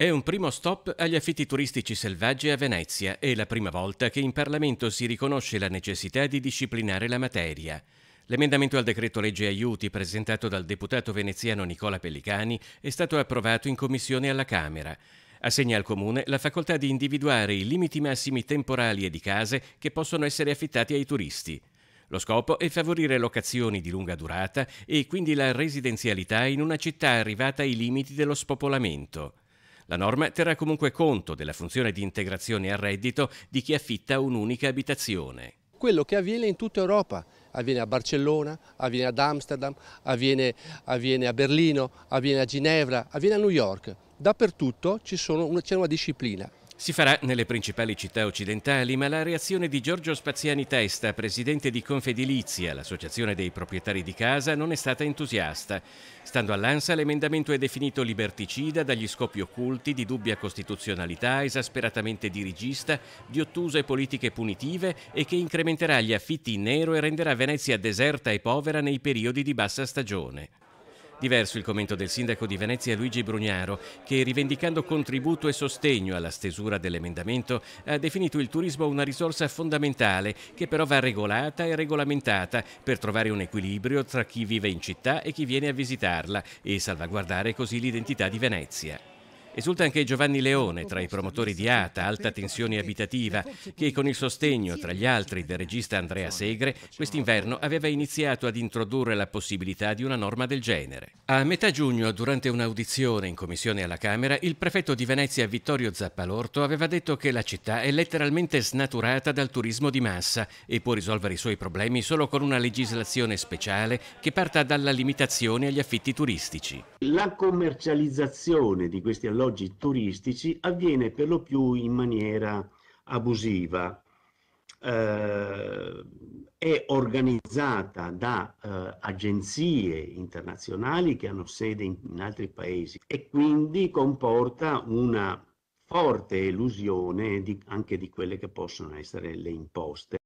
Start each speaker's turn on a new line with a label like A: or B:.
A: È un primo stop agli affitti turistici selvaggi a Venezia e la prima volta che in Parlamento si riconosce la necessità di disciplinare la materia. L'emendamento al decreto legge aiuti presentato dal deputato veneziano Nicola Pellicani è stato approvato in commissione alla Camera. Assegna al Comune la facoltà di individuare i limiti massimi temporali e di case che possono essere affittati ai turisti. Lo scopo è favorire locazioni di lunga durata e quindi la residenzialità in una città arrivata ai limiti dello spopolamento. La norma terrà comunque conto della funzione di integrazione al reddito di chi affitta
B: un'unica abitazione. Quello che avviene in tutta Europa, avviene a Barcellona, avviene ad Amsterdam, avviene, avviene a Berlino, avviene a Ginevra, avviene a New York. Dappertutto c'è una, una disciplina
A: si farà nelle principali città occidentali, ma la reazione di Giorgio Spaziani Testa, presidente di Confedilizia, l'associazione dei proprietari di casa, non è stata entusiasta. Stando all'ANSA, l'emendamento è definito liberticida dagli scopi occulti, di dubbia costituzionalità, esasperatamente dirigista, di ottuse politiche punitive e che incrementerà gli affitti in nero e renderà Venezia deserta e povera nei periodi di bassa stagione. Diverso il commento del sindaco di Venezia Luigi Brugnaro, che rivendicando contributo e sostegno alla stesura dell'emendamento ha definito il turismo una risorsa fondamentale che però va regolata e regolamentata per trovare un equilibrio tra chi vive in città e chi viene a visitarla e salvaguardare così l'identità di Venezia. Esulta anche Giovanni Leone, tra i promotori di ATA, Alta Tensione Abitativa, che con il sostegno, tra gli altri, del regista Andrea Segre, quest'inverno aveva iniziato ad introdurre la possibilità di una norma del genere. A metà giugno, durante un'audizione in commissione alla Camera, il prefetto di Venezia Vittorio Zappalorto aveva detto che la città è letteralmente snaturata dal turismo di massa e può risolvere i suoi problemi solo con una legislazione speciale che parta dalla limitazione agli affitti turistici.
C: La commercializzazione di questi alloggi turistici avviene per lo più in maniera abusiva, eh, è organizzata da eh, agenzie internazionali che hanno sede in, in, altri paesi e quindi comporta una forte elusione di, anche di quelle che possono essere le imposte.